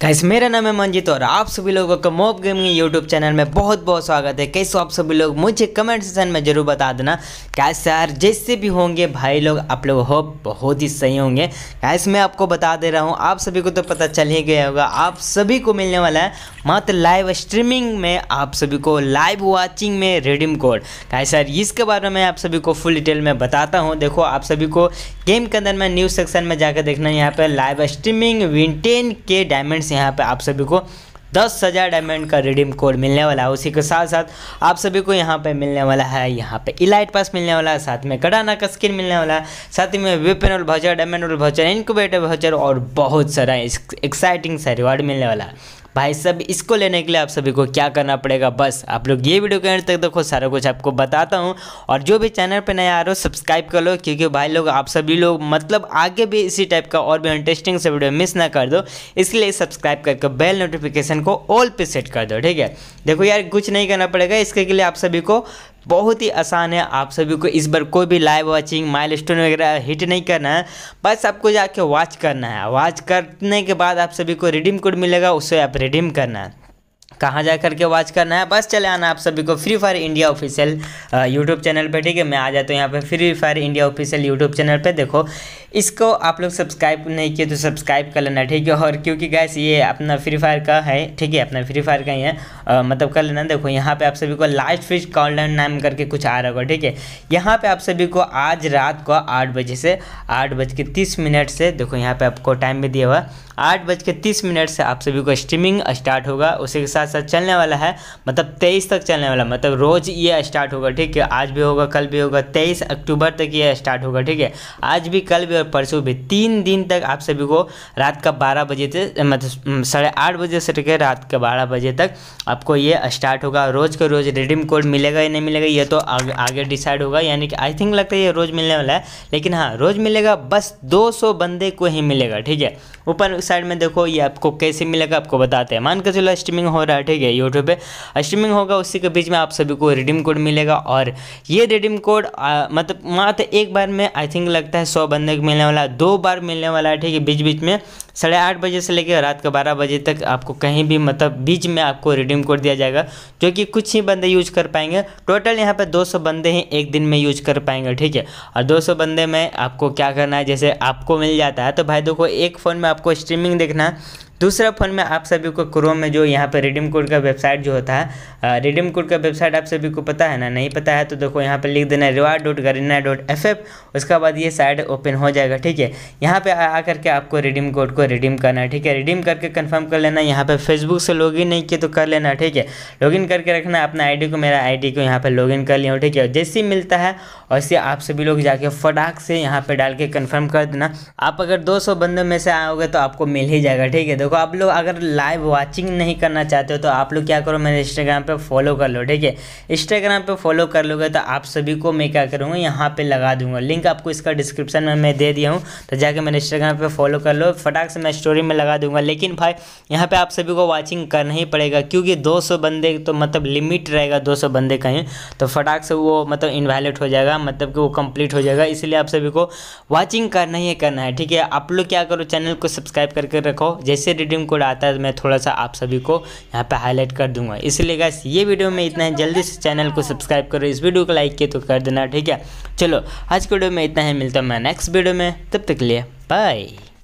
कैसे मेरा नाम है मंजीत और आप सभी लोगों का मोब गेमिंग यूट्यूब चैनल में बहुत बहुत स्वागत है कैसे आप सभी लोग मुझे कमेंट सेक्शन में ज़रूर बता देना कैसे यार जैसे भी होंगे भाई लोग आप लोग हो बहुत ही सही होंगे कैसे मैं आपको बता दे रहा हूँ आप सभी को तो पता चल ही गया होगा आप सभी को मिलने वाला है मात्र लाइव स्ट्रीमिंग में आप सभी को लाइव वॉचिंग में रेडीम कोड कैसे यार इसके बारे में आप सभी को फुल डिटेल में बताता हूँ देखो आप सभी को गेम के अंदर में न्यूज़ सेक्शन में जाकर देखना यहाँ पर लाइव स्ट्रीमिंग विंटेन के डायमंड फ्रेंड्स यहाँ पर आप सभी को दस हज़ार डायमंड का रिडीम कोड मिलने वाला है उसी के साथ साथ आप सभी को यहाँ पे मिलने वाला है यहाँ पे इलाइट पास मिलने वाला है साथ में कडाना का स्किन मिलने वाला है साथ ही में वेपन और भाचर डायमंड और भाचर इनक्यूबेटर भाचर और बहुत सारा एक्साइटिंग सा रिवार्ड मिलने वाला है भाई सब इसको लेने के लिए आप सभी को क्या करना पड़ेगा बस आप लोग ये वीडियो के एंड तक देखो सारा कुछ आपको बताता हूँ और जो भी चैनल पर नया आ रहा हो सब्सक्राइब कर लो क्योंकि भाई लोग आप सभी लोग मतलब आगे भी इसी टाइप का और भी इंटरेस्टिंग से वीडियो मिस ना कर दो इसलिए सब्सक्राइब करके बेल नोटिफिकेशन को ऑल पे सेट कर दो ठीक है देखो यार कुछ नहीं करना पड़ेगा इसके लिए आप सभी को बहुत ही आसान है आप सभी को इस बार कोई भी लाइव वॉचिंग माइल स्टोन वगैरह हिट नहीं करना है बस आपको जाके वॉच करना है वॉच करने के बाद आप सभी को रिडीम कोड मिलेगा उससे आप रिडीम करना है कहाँ जा करके वॉच करना है बस चले आना आप सभी को free fire India official YouTube channel पे ठीक है मैं आ जाता हूँ यहाँ पे free fire India official YouTube channel पे देखो इसको आप लोग सब्सक्राइब नहीं किए तो सब्सक्राइब कर लेना ठीक है और क्योंकि गैस ये अपना फ्री फायर का है ठीक है अपना फ्री फायर का ही है आ, मतलब कर लेना देखो यहाँ पे आप सभी को लास्ट फिश कॉन्लाइन नाम करके कुछ आ रहा होगा ठीक है यहाँ पे आप सभी को आज रात को आठ बजे से आठ बज के तीस मिनट से देखो यहाँ पे आपको टाइम भी दिया हुआ आठ बज के तीस मिनट से आप सभी को स्ट्रीमिंग स्टार्ट होगा उसी के साथ साथ चलने वाला है मतलब तेईस तक चलने वाला मतलब रोज़ ये स्टार्ट होगा ठीक है आज भी होगा कल भी होगा तेईस अक्टूबर तक ये स्टार्ट होगा ठीक है आज भी कल भी और परसों भी तीन दिन तक आप सभी को रात का बारह बजे से मतलब साढ़े आठ बजे से लेकर रात के बारह बजे तक आपको ये स्टार्ट होगा रोज़ का रोज़ रिडीम कोड मिलेगा या नहीं मिलेगा ये तो आग, आगे डिसाइड होगा यानी कि आई थिंक लगता है ये रोज़ मिलने वाला है लेकिन हाँ रोज़ मिलेगा बस 200 बंदे को ही मिलेगा ठीक है ऊपर साइड में देखो ये आपको कैसे मिलेगा आपको बताते हैं मान के चलो स्ट्रीमिंग हो रहा है ठीक है यूट्यूब पर स्ट्रीमिंग होगा उसी के बीच में आप सभी को रिडीम कोड मिलेगा और ये रिडीम कोड मतलब मात्र तो एक बार में आई थिंक लगता है सौ बंदे मिलने वाला है दो बार मिलने वाला है ठीक है बीच बीच में साढ़े आठ बजे से लेकर रात के बारह बजे तक आपको कहीं भी मतलब बीच में आपको रिडीम कोड दिया जाएगा जो कि कुछ ही बंदे यूज कर पाएंगे टोटल यहाँ पर 200 बंदे ही एक दिन में यूज कर पाएंगे ठीक है और 200 बंदे में आपको क्या करना है जैसे आपको मिल जाता है तो भाई देखो एक फ़ोन में आपको स्ट्रीमिंग देखना है दूसरा फ़ोन में आप सभी को क्रोम में जो यहाँ पर रिडीम कोड का वेबसाइट जो होता है रिडीम कोड का वेबसाइट आप सभी को पता है ना नहीं पता है तो देखो यहाँ पर लिख देना है reward dot Garena dot F F उसके बाद ये साइट ओपन हो जाएगा ठीक है यहाँ पे आकर के आपको रिडीम कोड को रिडीम करना है ठीक है रिडीम करके कंफर्म कर लेना यहाँ पे फेसबुक से लॉगिन नहीं किया तो कर लेना ठीक है लॉगिन करके रखना अपना आईडी को मेरा आईडी को यहाँ पे लॉगिन कर लिया ठीक है जैसे ही मिलता है वैसे आप सभी लोग जाके फटाक से यहाँ पे डाल के कन्फर्म कर देना आप अगर दो बंदों में से आओगे तो आपको मिल ही जाएगा ठीक है देखो आप लोग अगर लाइव वॉचिंग नहीं करना चाहते हो तो आप लोग क्या करो मेरे इंस्टाग्राम पर फॉलो कर लो ठीक है इंस्टाग्राम पर फॉलो कर लोगे तो आप सभी को मैं क्या करूँगा यहाँ पर लगा दूंगा लिंक आपको इसका डिस्क्रिप्शन में मैं दे दिया हूँ तो जाके मेरे इंस्टाग्राम पर फॉलो कर लो फटाक से से मैं स्टोरी में लगा दूंगा लेकिन भाई यहाँ पे आप सभी को वाचिंग करना ही पड़ेगा क्योंकि 200 बंदे तो मतलब लिमिट रहेगा 200 बंदे कहीं तो फटाक से वो मतलब इन्वैलिड हो जाएगा मतलब कि वो कंप्लीट हो जाएगा इसलिए आप सभी को वाचिंग करना ही करना है ठीक है आप लोग क्या करो चैनल को सब्सक्राइब करके रखो जैसे रिडीम कोड आता है मैं थोड़ा सा आप सभी को यहाँ पर हाईलाइट कर दूंगा इसलिए गैस ये वीडियो में इतना है जल्दी से चैनल को सब्सक्राइब करो इस वीडियो को लाइक किए तो कर देना ठीक है चलो आज के वीडियो में इतना ही मिलता है मैं नेक्स्ट वीडियो में तब तक लिए बाय